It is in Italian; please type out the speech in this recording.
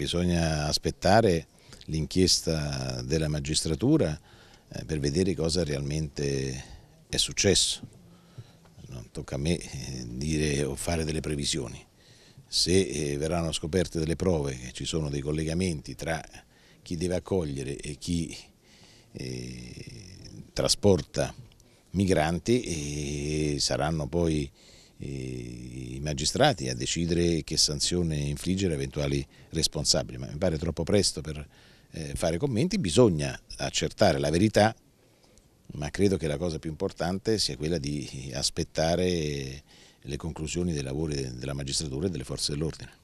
bisogna aspettare l'inchiesta della magistratura eh, per vedere cosa realmente è successo. Non tocca a me eh, dire o fare delle previsioni. Se eh, verranno scoperte delle prove che ci sono dei collegamenti tra chi deve accogliere e chi eh, trasporta migranti saranno poi eh, magistrati a decidere che sanzione infliggere eventuali responsabili, ma mi pare troppo presto per eh, fare commenti, bisogna accertare la verità, ma credo che la cosa più importante sia quella di aspettare le conclusioni dei lavori della magistratura e delle forze dell'ordine.